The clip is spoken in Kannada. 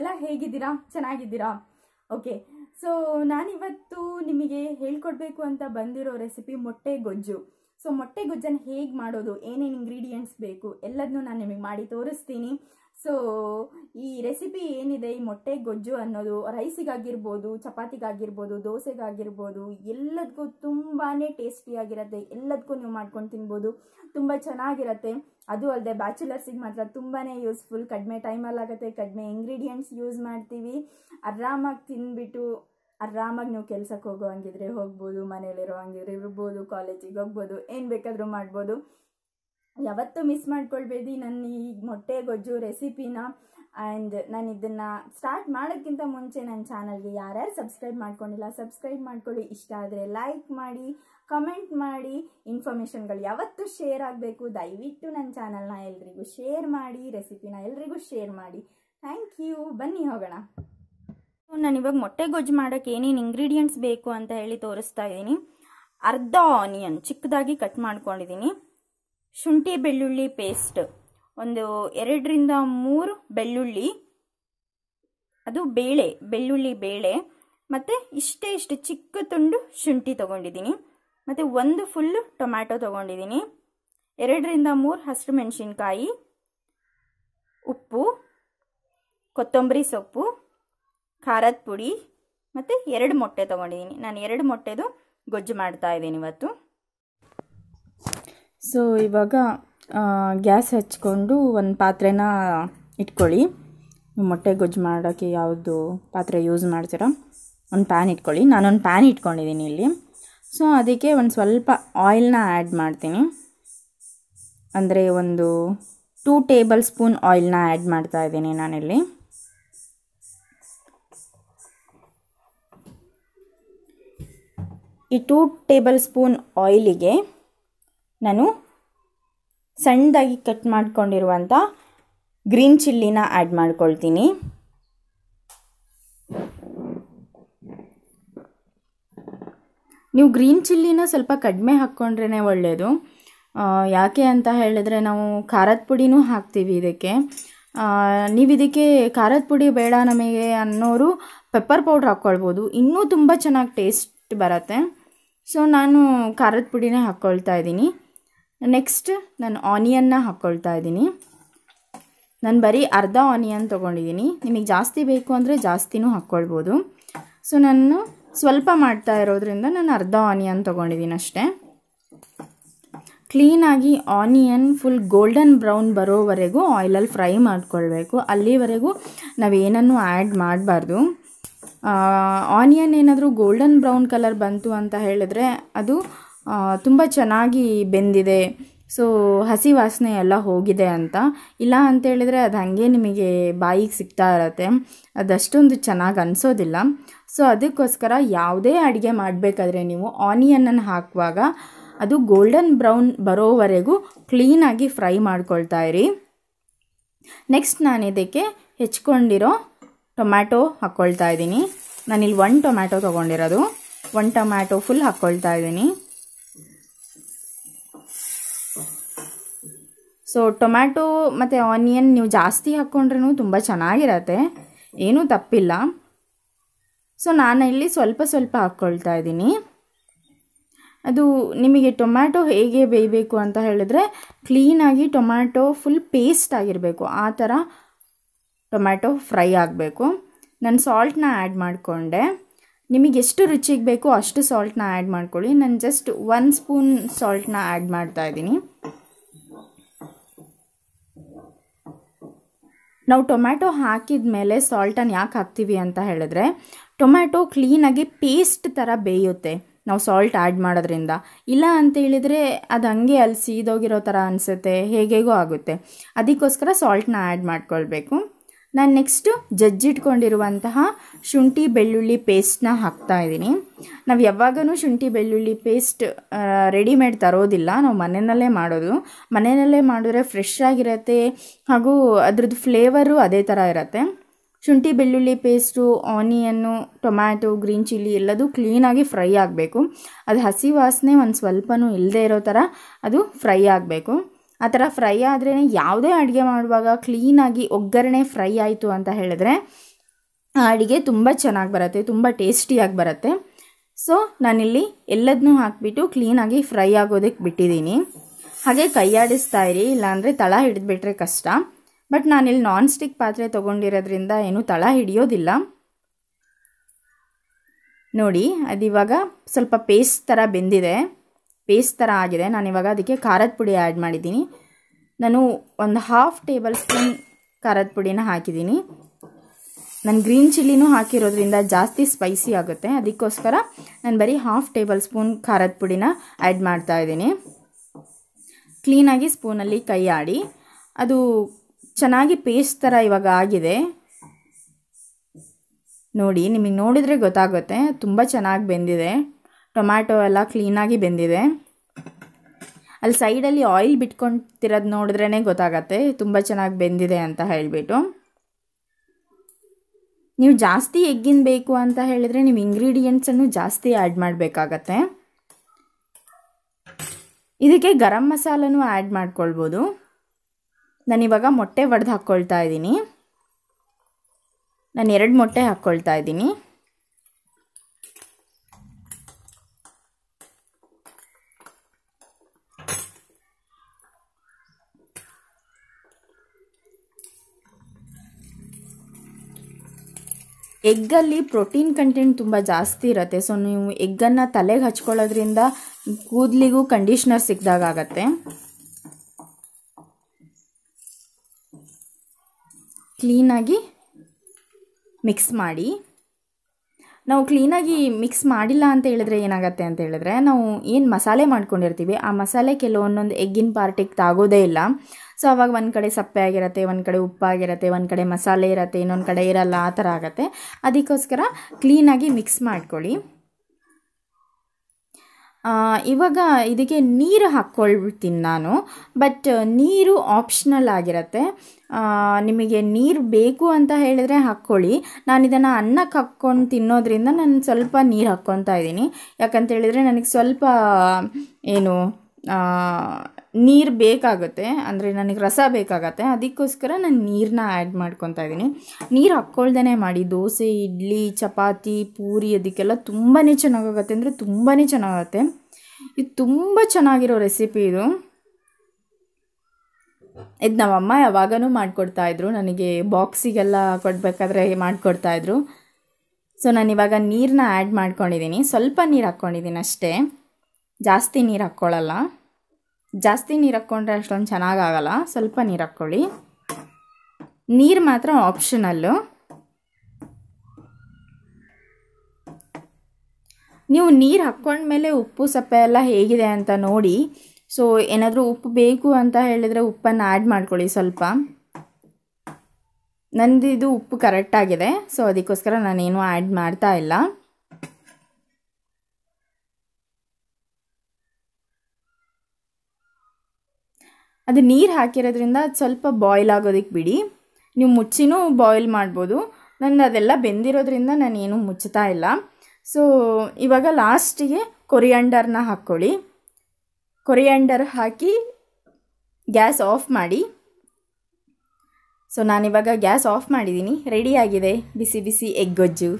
ಎಲ್ಲ ಹೇಗಿದ್ದೀರಾ ಚೆನ್ನಾಗಿದ್ದೀರಾ ಓಕೆ ಸೊ ನಾನಿವತ್ತು ನಿಮಗೆ ಹೇಳ್ಕೊಡ್ಬೇಕು ಅಂತ ಬಂದಿರೋ ರೆಸಿಪಿ ಮೊಟ್ಟೆ ಗೊಜ್ಜು ಸೊ ಮೊಟ್ಟೆ ಗೊಜ್ಜನ್ನು ಹೇಗೆ ಮಾಡೋದು ಏನೇನು ಇಂಗ್ರೀಡಿಯೆಂಟ್ಸ್ ಬೇಕು ಎಲ್ಲದನ್ನೂ ನಾನು ನಿಮಗೆ ಮಾಡಿ ತೋರಿಸ್ತೀನಿ ಸೊ ಈ ರೆಸಿಪಿ ಏನಿದೆ ಈ ಮೊಟ್ಟೆ ಗೊಜ್ಜು ಅನ್ನೋದು ರೈಸಿಗಾಗಿರ್ಬೋದು ಚಪಾತಿಗಾಗಿರ್ಬೋದು ದೋಸೆಗಾಗಿರ್ಬೋದು ಎಲ್ಲದಕ್ಕೂ ತುಂಬಾ ಟೇಸ್ಟಿಯಾಗಿರುತ್ತೆ ಎಲ್ಲದಕ್ಕೂ ನೀವು ಮಾಡ್ಕೊಂಡು ತಿನ್ಬೋದು ತುಂಬ ಚೆನ್ನಾಗಿರುತ್ತೆ ಅದು ಅಲ್ಲದೆ ಬ್ಯಾಚುಲರ್ಸಿಗೆ ಮಾತ್ರ ತುಂಬಾ ಯೂಸ್ಫುಲ್ ಕಡಿಮೆ ಆಗುತ್ತೆ ಕಡಿಮೆ ಇಂಗ್ರೀಡಿಯೆಂಟ್ಸ್ ಯೂಸ್ ಮಾಡ್ತೀವಿ ಆರಾಮಾಗಿ ತಿನ್ಬಿಟ್ಟು ಆರಾಮಾಗಿ ನೀವು ಕೆಲಸಕ್ಕೆ ಹೋಗೋ ಹಂಗಿದ್ರೆ ಹೋಗ್ಬೋದು ಮನೇಲಿರೋ ಹಂಗಿದ್ರೆ ಇರ್ಬೋದು ಕಾಲೇಜಿಗೆ ಹೋಗ್ಬೋದು ಏನು ಬೇಕಾದರೂ ಮಾಡ್ಬೋದು ಯಾವತ್ತೂ ಮಿಸ್ ಮಾಡ್ಕೊಳ್ಬೇಡಿ ನನ್ನ ಈ ಮೊಟ್ಟೆ ಗೊಜ್ಜು ರೆಸಿಪಿನ ಆ್ಯಂಡ್ ನಾನು ಇದನ್ನು ಸ್ಟಾರ್ಟ್ ಮಾಡೋಕ್ಕಿಂತ ಮುಂಚೆ ನನ್ನ ಚಾನಲ್ಗೆ ಯಾರ್ಯಾರು ಸಬ್ಸ್ಕ್ರೈಬ್ ಮಾಡ್ಕೊಂಡಿಲ್ಲ ಸಬ್ಸ್ಕ್ರೈಬ್ ಮಾಡ್ಕೊಳ್ಳಿ ಇಷ್ಟ ಆದರೆ ಲೈಕ್ ಮಾಡಿ ಕಮೆಂಟ್ ಮಾಡಿ ಇನ್ಫಾರ್ಮೇಷನ್ಗಳು ಯಾವತ್ತೂ ಶೇರ್ ಆಗಬೇಕು ದಯವಿಟ್ಟು ನನ್ನ ಚಾನಲ್ನ ಎಲ್ರಿಗೂ ಶೇರ್ ಮಾಡಿ ರೆಸಿಪಿನ ಎಲ್ರಿಗೂ ಶೇರ್ ಮಾಡಿ ಥ್ಯಾಂಕ್ ಯು ಬನ್ನಿ ಹೋಗೋಣ ನಾನು ಇವಾಗ ಮೊಟ್ಟೆ ಗೊಜ್ಜು ಮಾಡೋಕ್ಕೆ ಏನೇನು ಇಂಗ್ರೀಡಿಯೆಂಟ್ಸ್ ಬೇಕು ಅಂತ ಹೇಳಿ ತೋರಿಸ್ತಾ ಇದ್ದೀನಿ ಅರ್ಧ ಆನಿಯನ್ ಚಿಕ್ಕದಾಗಿ ಕಟ್ ಮಾಡ್ಕೊಂಡಿದ್ದೀನಿ ಶುಂಠಿ ಬೆಳ್ಳುಳ್ಳಿ ಪೇಸ್ಟ್ ಒಂದು ಎರಡರಿಂದ ಮೂರು ಬೆಳ್ಳುಳ್ಳಿ ಅದು ಬೇಳೆ ಬೆಳ್ಳುಳ್ಳಿ ಬೇಳೆ ಮತ್ತು ಇಷ್ಟೇ ಇಷ್ಟು ಚಿಕ್ಕ ತುಂಡು ಶುಂಠಿ ತಗೊಂಡಿದ್ದೀನಿ ಮತ್ತು ಒಂದು ಫುಲ್ಲು ಟೊಮ್ಯಾಟೊ ತೊಗೊಂಡಿದ್ದೀನಿ ಎರಡರಿಂದ ಮೂರು ಹಸಿರು ಮೆಣಸಿನ್ಕಾಯಿ ಉಪ್ಪು ಕೊತ್ತಂಬರಿ ಸೊಪ್ಪು ಖಾರದ ಪುಡಿ ಮತ್ತು ಎರಡು ಮೊಟ್ಟೆ ತೊಗೊಂಡಿದ್ದೀನಿ ನಾನು ಎರಡು ಮೊಟ್ಟೆದು ಗೊಜ್ಜು ಮಾಡ್ತಾ ಇದ್ದೀನಿ ಇವತ್ತು ಸೊ ಇವಾಗ ಗ್ಯಾಸ್ ಹಚ್ಕೊಂಡು ಒಂದು ಪಾತ್ರೆನ ಇಟ್ಕೊಳ್ಳಿ ಮೊಟ್ಟೆ ಗೊಜ್ಜು ಮಾಡೋಕ್ಕೆ ಯಾವುದು ಪಾತ್ರೆ ಯೂಸ್ ಮಾಡ್ತೀರಾ ಒಂದು ಪ್ಯಾನ್ ಇಟ್ಕೊಳ್ಳಿ ನಾನೊಂದು ಪ್ಯಾನ್ ಇಟ್ಕೊಂಡಿದ್ದೀನಿ ಇಲ್ಲಿ ಸೊ ಅದಕ್ಕೆ ಒಂದು ಸ್ವಲ್ಪ ಆಯಿಲ್ನ ಆ್ಯಡ್ ಮಾಡ್ತೀನಿ ಅಂದರೆ ಒಂದು ಟೂ ಟೇಬಲ್ ಸ್ಪೂನ್ ಆಯಿಲ್ನ ಆ್ಯಡ್ ಮಾಡ್ತಾ ಇದ್ದೀನಿ ನಾನಿಲ್ಲಿ ಈ ಟೂ ಟೇಬಲ್ ಸ್ಪೂನ್ ಆಯಿಲಿಗೆ ನಾನು ಸಣ್ಣದಾಗಿ ಕಟ್ ಮಾಡ್ಕೊಂಡಿರುವಂಥ ಗ್ರೀನ್ ಚಿಲ್ಲಿನ ಆ್ಯಡ್ ಮಾಡ್ಕೊಳ್ತೀನಿ ನೀವು ಗ್ರೀನ್ ಚಿಲ್ಲಿನ ಸ್ವಲ್ಪ ಕಡಿಮೆ ಹಾಕ್ಕೊಂಡ್ರೇ ಒಳ್ಳೆಯದು ಯಾಕೆ ಅಂತ ಹೇಳಿದ್ರೆ ನಾವು ಖಾರದ ಪುಡಿನೂ ಹಾಕ್ತೀವಿ ಇದಕ್ಕೆ ನೀವು ಇದಕ್ಕೆ ಖಾರದ ಪುಡಿ ಬೇಡ ನಮಗೆ ಅನ್ನೋರು ಪೆಪ್ಪರ್ ಪೌಡ್ರ್ ಹಾಕ್ಕೊಳ್ಬೋದು ಇನ್ನೂ ತುಂಬ ಚೆನ್ನಾಗಿ ಟೇಸ್ಟ್ ಬರುತ್ತೆ ಸೊ ನಾನು ಖಾರದ ಪುಡಿನೇ ಹಾಕ್ಕೊಳ್ತಾ ಇದ್ದೀನಿ ನೆಕ್ಸ್ಟ್ ನಾನು ಆನಿಯನ್ನ ಹಾಕ್ಕೊಳ್ತಾ ಇದ್ದೀನಿ ನಾನು ಬರೀ ಅರ್ಧ ಆನಿಯನ್ ತೊಗೊಂಡಿದ್ದೀನಿ ನಿಮಗೆ ಜಾಸ್ತಿ ಬೇಕು ಅಂದರೆ ಜಾಸ್ತಿನೂ ಹಾಕ್ಕೊಳ್ಬೋದು ಸೊ ನಾನು ಸ್ವಲ್ಪ ಮಾಡ್ತಾ ಇರೋದ್ರಿಂದ ನಾನು ಅರ್ಧ ಆನಿಯನ್ ತೊಗೊಂಡಿದ್ದೀನಿ ಅಷ್ಟೇ ಕ್ಲೀನಾಗಿ ಆನಿಯನ್ ಫುಲ್ ಗೋಲ್ಡನ್ ಬ್ರೌನ್ ಬರೋವರೆಗೂ ಆಯಿಲಲ್ಲಿ ಫ್ರೈ ಮಾಡ್ಕೊಳ್ಬೇಕು ಅಲ್ಲಿವರೆಗೂ ನಾವೇನನ್ನು ಆ್ಯಡ್ ಮಾಡಬಾರ್ದು ಆನಿಯನ್ ಏನಾದರೂ ಗೋಲ್ಡನ್ ಬ್ರೌನ್ ಕಲರ್ ಬಂತು ಅಂತ ಹೇಳಿದ್ರೆ ಅದು ತುಂಬ ಚೆನ್ನಾಗಿ ಬೆಂದಿದೆ ಸೊ ಹಸಿ ವಾಸನೆ ಎಲ್ಲ ಹೋಗಿದೆ ಅಂತ ಇಲ್ಲ ಅಂತೇಳಿದರೆ ಅದು ಹಾಗೆ ನಿಮಗೆ ಬಾಯಿಗೆ ಸಿಗ್ತಾ ಇರತ್ತೆ ಅದಷ್ಟೊಂದು ಚೆನ್ನಾಗಿ ಅನಿಸೋದಿಲ್ಲ ಸೊ ಅದಕ್ಕೋಸ್ಕರ ಯಾವುದೇ ಅಡುಗೆ ಮಾಡಬೇಕಾದ್ರೆ ನೀವು ಆನಿಯನ್ನನ್ನು ಹಾಕುವಾಗ ಅದು ಗೋಲ್ಡನ್ ಬ್ರೌನ್ ಬರೋವರೆಗೂ ಕ್ಲೀನಾಗಿ ಫ್ರೈ ಮಾಡ್ಕೊಳ್ತಾ ಇರಿ ನೆಕ್ಸ್ಟ್ ನಾನು ಇದಕ್ಕೆ ಹೆಚ್ಕೊಂಡಿರೋ ಟೊಮ್ಯಾಟೊ ಹಾಕ್ಕೊಳ್ತಾ ಇದ್ದೀನಿ ನಾನಿಲ್ಲಿ ಒನ್ ಟೊಮ್ಯಾಟೊ ತೊಗೊಂಡಿರೋದು ಒನ್ ಟೊಮ್ಯಾಟೊ ಫುಲ್ ಹಾಕ್ಕೊಳ್ತಾ ಇದ್ದೀನಿ ಸೊ ಟೊಮ್ಯಾಟೊ ಮತ್ತು ಆನಿಯನ್ ನೀವು ಜಾಸ್ತಿ ಹಾಕ್ಕೊಂಡ್ರೂ ತುಂಬ ಚೆನ್ನಾಗಿರತ್ತೆ ಏನೂ ತಪ್ಪಿಲ್ಲ ಸೊ ನಾನು ಇಲ್ಲಿ ಸ್ವಲ್ಪ ಸ್ವಲ್ಪ ಹಾಕ್ಕೊಳ್ತಾ ಇದ್ದೀನಿ ಅದು ನಿಮಗೆ ಟೊಮ್ಯಾಟೊ ಹೇಗೆ ಬೇಯಬೇಕು ಅಂತ ಹೇಳಿದ್ರೆ ಕ್ಲೀನಾಗಿ ಟೊಮ್ಯಾಟೊ ಫುಲ್ ಪೇಸ್ಟ್ ಆಗಿರಬೇಕು ಆ ಥರ ಟೊಮ್ಯಾಟೊ ಫ್ರೈ ಆಗಬೇಕು ನಾನು ಸಾಲ್ಟನ್ನ ಆ್ಯಡ್ ಮಾಡಿಕೊಂಡೆ ನಿಮಗೆ ಎಷ್ಟು ರುಚಿಗೆ ಬೇಕೋ ಅಷ್ಟು ಸಾಲ್ಟನ್ನ ಆ್ಯಡ್ ಮಾಡ್ಕೊಳ್ಳಿ ನಾನು ಜಸ್ಟ್ ಒನ್ ಸ್ಪೂನ್ ಸಾಲ್ಟನ್ನ ಆ್ಯಡ್ ಮಾಡ್ತಾಯಿದ್ದೀನಿ ನಾವು ಟೊಮ್ಯಾಟೊ ಹಾಕಿದ ಮೇಲೆ ಸಾಲ್ಟನ್ನು ಯಾಕೆ ಹಾಕ್ತೀವಿ ಅಂತ ಹೇಳಿದ್ರೆ ಟೊಮ್ಯಾಟೊ ಕ್ಲೀನಾಗಿ ಪೇಸ್ಟ್ ಥರ ಬೇಯುತ್ತೆ ನಾವು ಸಾಲ್ಟ್ ಆ್ಯಡ್ ಮಾಡೋದ್ರಿಂದ ಇಲ್ಲ ಅಂತ ಅದು ಹಂಗೆ ಅಲ್ಲಿ ಸೀದೋಗಿರೋ ಥರ ಅನಿಸುತ್ತೆ ಹೇಗೇಗೋ ಆಗುತ್ತೆ ಅದಕ್ಕೋಸ್ಕರ ಸಾಲ್ಟನ್ನ ಆ್ಯಡ್ ಮಾಡ್ಕೊಳ್ಬೇಕು ನಾನು ನೆಕ್ಸ್ಟು ಜಜ್ಜಿಟ್ಕೊಂಡಿರುವಂತಹ ಶುಂಠಿ ಬೆಳ್ಳುಳ್ಳಿ ಪೇಸ್ಟ್ನ ಹಾಕ್ತಾ ಇದ್ದೀನಿ ನಾವು ಯಾವಾಗಲೂ ಶುಂಠಿ ಬೆಳ್ಳುಳ್ಳಿ ಪೇಸ್ಟ್ ರೆಡಿಮೇಡ್ ತರೋದಿಲ್ಲ ನಾವು ಮನೆಯಲ್ಲೇ ಮಾಡೋದು ಮನೆಯಲ್ಲೇ ಮಾಡಿದ್ರೆ ಫ್ರೆಶ್ ಆಗಿರತ್ತೆ ಹಾಗೂ ಅದ್ರದ್ದು ಫ್ಲೇವರು ಅದೇ ಥರ ಇರುತ್ತೆ ಶುಂಠಿ ಬೆಳ್ಳುಳ್ಳಿ ಪೇಸ್ಟು ಆನಿಯನ್ನು ಟೊಮ್ಯಾಟೊ ಗ್ರೀನ್ ಚಿಲ್ಲಿ ಎಲ್ಲದೂ ಕ್ಲೀನಾಗಿ ಫ್ರೈ ಆಗಬೇಕು ಅದು ಹಸಿ ವಾಸನೆ ಒಂದು ಸ್ವಲ್ಪನೂ ಇಲ್ಲದೇ ಇರೋ ಥರ ಅದು ಫ್ರೈ ಆಗಬೇಕು ಆ ಥರ ಫ್ರೈ ಆದ್ರೇ ಯಾವುದೇ ಅಡುಗೆ ಮಾಡುವಾಗ ಕ್ಲೀನಾಗಿ ಒಗ್ಗರಣೆ ಫ್ರೈ ಆಯಿತು ಅಂತ ಹೇಳಿದ್ರೆ ಆ ಅಡುಗೆ ತುಂಬ ಚೆನ್ನಾಗಿ ಬರುತ್ತೆ ತುಂಬ ಟೇಸ್ಟಿಯಾಗಿ ಬರುತ್ತೆ ಸೊ ನಾನಿಲ್ಲಿ ಎಲ್ಲದನ್ನೂ ಹಾಕಿಬಿಟ್ಟು ಕ್ಲೀನಾಗಿ ಫ್ರೈ ಆಗೋದಕ್ಕೆ ಬಿಟ್ಟಿದ್ದೀನಿ ಹಾಗೆ ಕೈಯಾಡಿಸ್ತಾ ಇರಿ ಇಲ್ಲಾಂದರೆ ತಳ ಹಿಡಿದ್ಬಿಟ್ರೆ ಕಷ್ಟ ಬಟ್ ನಾನಿಲ್ಲಿ ನಾನ್ ಸ್ಟಿಕ್ ಪಾತ್ರೆ ತೊಗೊಂಡಿರೋದ್ರಿಂದ ಏನು ತಳ ಹಿಡಿಯೋದಿಲ್ಲ ನೋಡಿ ಅದಿವಾಗ ಸ್ವಲ್ಪ ಪೇಸ್ಟ್ ಥರ ಬೆಂದಿದೆ ಪೇಸ್ಟ್ ಥರ ಆಗಿದೆ ನಾನು ಇವಾಗ ಅದಕ್ಕೆ ಖಾರದ ಪುಡಿ ಆ್ಯಡ್ ಮಾಡಿದ್ದೀನಿ ನಾನು ಒಂದು ಹಾಫ್ ಟೇಬಲ್ ಸ್ಪೂನ್ ಖಾರದ ಪುಡಿನ ಹಾಕಿದ್ದೀನಿ ನಾನು ಗ್ರೀನ್ ಚಿಲ್ಲಿನೂ ಹಾಕಿರೋದ್ರಿಂದ ಜಾಸ್ತಿ ಸ್ಪೈಸಿ ಆಗುತ್ತೆ ಅದಕ್ಕೋಸ್ಕರ ನಾನು ಬರೀ ಹಾಫ್ ಟೇಬಲ್ ಸ್ಪೂನ್ ಖಾರದ ಪುಡಿನ ಆ್ಯಡ್ ಮಾಡ್ತಾ ಇದ್ದೀನಿ ಕ್ಲೀನಾಗಿ ಸ್ಪೂನಲ್ಲಿ ಕೈ ಆಡಿ ಅದು ಚೆನ್ನಾಗಿ ಪೇಸ್ಟ್ ಥರ ಇವಾಗ ಆಗಿದೆ ನೋಡಿ ನಿಮಗೆ ನೋಡಿದರೆ ಗೊತ್ತಾಗುತ್ತೆ ತುಂಬ ಚೆನ್ನಾಗಿ ಬೆಂದಿದೆ ಟೊಮ್ಯಾಟೊ ಎಲ್ಲ ಕ್ಲೀನಾಗಿ ಬೆಂದಿದೆ ಅಲ್ಲಿ ಸೈಡಲ್ಲಿ ಆಯಿಲ್ ಬಿಟ್ಕೊತಿರೋದು ನೋಡಿದ್ರೇ ಗೊತ್ತಾಗತ್ತೆ ತುಂಬ ಚೆನ್ನಾಗಿ ಬೆಂದಿದೆ ಅಂತ ಹೇಳಿಬಿಟ್ಟು ನೀವು ಜಾಸ್ತಿ ಎಗ್ಗಿನ ಬೇಕು ಅಂತ ಹೇಳಿದರೆ ನೀವು ಇಂಗ್ರೀಡಿಯೆಂಟ್ಸನ್ನು ಜಾಸ್ತಿ ಆ್ಯಡ್ ಮಾಡಬೇಕಾಗತ್ತೆ ಇದಕ್ಕೆ ಗರಂ ಮಸಾಲನೂ ಆ್ಯಡ್ ಮಾಡ್ಕೊಳ್ಬೋದು ನಾನಿವಾಗ ಮೊಟ್ಟೆ ಒಡೆದು ಹಾಕ್ಕೊಳ್ತಾ ಇದ್ದೀನಿ ನಾನು ಎರಡು ಮೊಟ್ಟೆ ಹಾಕ್ಕೊಳ್ತಾ ಇದ್ದೀನಿ ಎಗ್ಗಲ್ಲಿ ಪ್ರೋಟೀನ್ ಕಂಟೆಂಟ್ ತುಂಬ ಜಾಸ್ತಿ ಇರುತ್ತೆ ಸೊ ನೀವು ಎಗ್ಗನ್ನು ತಲೆಗೆ ಹಚ್ಕೊಳ್ಳೋದ್ರಿಂದ ಕೂದಲಿಗೂ ಕಂಡೀಷ್ನರ್ ಸಿಕ್ಕಿದಾಗತ್ತೆ ಕ್ಲೀನಾಗಿ ಮಿಕ್ಸ್ ಮಾಡಿ ನಾವು ಕ್ಲೀನಾಗಿ ಮಿಕ್ಸ್ ಮಾಡಿಲ್ಲ ಅಂತ ಹೇಳಿದ್ರೆ ಏನಾಗುತ್ತೆ ಅಂತ ಹೇಳಿದ್ರೆ ನಾವು ಏನು ಮಸಾಲೆ ಮಾಡ್ಕೊಂಡಿರ್ತೀವಿ ಆ ಮಸಾಲೆ ಕೆಲವೊಂದೊಂದು ಎಗ್ಗಿನ ಪಾರ್ಟಿಗೆ ತಾಗೋದೇ ಇಲ್ಲ ಸೊ ಅವಾಗ ಒಂದು ಕಡೆ ಸಪ್ಪೆ ಆಗಿರುತ್ತೆ ಒಂದು ಕಡೆ ಉಪ್ಪಾಗಿರುತ್ತೆ ಒಂದು ಕಡೆ ಮಸಾಲೆ ಇರತ್ತೆ ಇನ್ನೊಂದು ಕಡೆ ಇರಲ್ಲ ಆ ಥರ ಆಗುತ್ತೆ ಅದಕ್ಕೋಸ್ಕರ ಕ್ಲೀನಾಗಿ ಮಿಕ್ಸ್ ಮಾಡ್ಕೊಳ್ಳಿ ಇವಾಗ ಇದಕ್ಕೆ ನೀರು ಹಾಕ್ಕೊಳ್ಬಿಡ್ತೀನಿ ನಾನು ಬಟ್ ನೀರು ಆಪ್ಷನಲ್ ಆಗಿರುತ್ತೆ ನಿಮಗೆ ನೀರು ಬೇಕು ಅಂತ ಹೇಳಿದರೆ ಹಾಕ್ಕೊಳ್ಳಿ ನಾನು ಇದನ್ನು ಅನ್ನಕ್ಕೆ ಹಾಕ್ಕೊಂಡು ತಿನ್ನೋದ್ರಿಂದ ನಾನು ಸ್ವಲ್ಪ ನೀರು ಹಾಕ್ಕೊತಾ ಇದ್ದೀನಿ ಯಾಕಂತೇಳಿದರೆ ನನಗೆ ಸ್ವಲ್ಪ ಏನು ನೀರು ಬೇಕಾಗುತ್ತೆ ಅಂದರೆ ನನಗೆ ರಸ ಬೇಕಾಗತ್ತೆ ಅದಕ್ಕೋಸ್ಕರ ನಾನು ನೀರನ್ನ ಆ್ಯಡ್ ಮಾಡ್ಕೊತಾ ಇದ್ದೀನಿ ನೀರು ಹಾಕ್ಕೊಳ್ದೇ ಮಾಡಿ ದೋಸೆ ಇಡ್ಲಿ ಚಪಾತಿ ಪೂರಿ ಅದಕ್ಕೆಲ್ಲ ತುಂಬಾ ಚೆನ್ನಾಗಾಗತ್ತೆ ಅಂದರೆ ತುಂಬಾ ಚೆನ್ನಾಗತ್ತೆ ಇದು ತುಂಬ ಚೆನ್ನಾಗಿರೋ ರೆಸಿಪಿ ಇದು ಇದು ನಮ್ಮಮ್ಮ ಯಾವಾಗಲೂ ಮಾಡಿಕೊಡ್ತಾಯಿದ್ರು ನನಗೆ ಬಾಕ್ಸಿಗೆಲ್ಲ ಕೊಡಬೇಕಾದ್ರೆ ಮಾಡಿಕೊಡ್ತಾಯಿದ್ರು ಸೊ ನಾನು ಇವಾಗ ನೀರನ್ನ ಆ್ಯಡ್ ಮಾಡ್ಕೊಂಡಿದ್ದೀನಿ ಸ್ವಲ್ಪ ನೀರು ಹಾಕ್ಕೊಂಡಿದ್ದೀನಿ ಅಷ್ಟೇ ಜಾಸ್ತಿ ನೀರು ಹಾಕ್ಕೊಳ್ಳಲ್ಲ ಜಾಸ್ತಿ ನೀರು ಹಾಕ್ಕೊಂಡ್ರೆ ಅಷ್ಟೊಂದು ಚೆನ್ನಾಗಾಗಲ್ಲ ಸ್ವಲ್ಪ ನೀರು ಹಾಕ್ಕೊಳ್ಳಿ ನೀರು ಮಾತ್ರ ಆಪ್ಷನಲ್ಲು ನೀವು ನೀರು ಹಾಕ್ಕೊಂಡ್ಮೇಲೆ ಉಪ್ಪು ಸಪ್ಪೆ ಎಲ್ಲ ಹೇಗಿದೆ ಅಂತ ನೋಡಿ ಸೊ ಏನಾದರೂ ಉಪ್ಪು ಬೇಕು ಅಂತ ಹೇಳಿದರೆ ಉಪ್ಪನ್ನು ಆ್ಯಡ್ ಮಾಡ್ಕೊಳ್ಳಿ ಸ್ವಲ್ಪ ನಂದಿದು ಉಪ್ಪು ಕರೆಕ್ಟಾಗಿದೆ ಸೊ ಅದಕ್ಕೋಸ್ಕರ ನಾನೇನು ಆ್ಯಡ್ ಮಾಡ್ತಾ ಇಲ್ಲ ಅದು ನೀರು ಹಾಕಿರೋದ್ರಿಂದ ಅದು ಸ್ವಲ್ಪ ಬಾಯ್ಲ್ ಆಗೋದಕ್ಕೆ ಬಿಡಿ ನೀವು ಮುಚ್ಚಿನೂ ಬಾಯ್ಲ್ ಮಾಡ್ಬೋದು ನಾನು ಅದೆಲ್ಲ ಬೆಂದಿರೋದ್ರಿಂದ ನಾನೇನು ಮುಚ್ಚುತ್ತಾ ಇಲ್ಲ ಸೊ ಇವಾಗ ಲಾಸ್ಟಿಗೆ ಕೊರಿಯಂಡರ್ನ ಹಾಕ್ಕೊಳ್ಳಿ ಕೊರಿಯಾಂಡರ್ ಹಾಕಿ ಗ್ಯಾಸ್ ಆಫ್ ಮಾಡಿ ಸೊ ನಾನಿವಾಗ ಗ್ಯಾಸ್ ಆಫ್ ಮಾಡಿದ್ದೀನಿ ರೆಡಿಯಾಗಿದೆ ಬಿಸಿ ಬಿಸಿ ಎಗ್ ಗೊಜ್ಜು